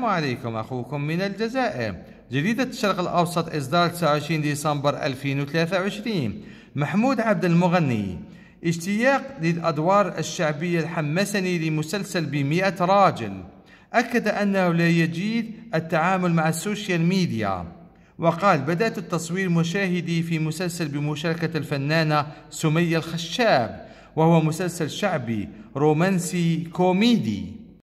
السلام عليكم أخوكم من الجزائر جريدة الشرق الأوسط إصدار 29 ديسمبر 2023 محمود عبد المغني اشتياق للأدوار الشعبية الحمسني لمسلسل بمئة راجل أكد أنه لا يجيد التعامل مع السوشيال ميديا وقال بدأت التصوير مشاهدي في مسلسل بمشاركة الفنانة سمية الخشاب وهو مسلسل شعبي رومانسي كوميدي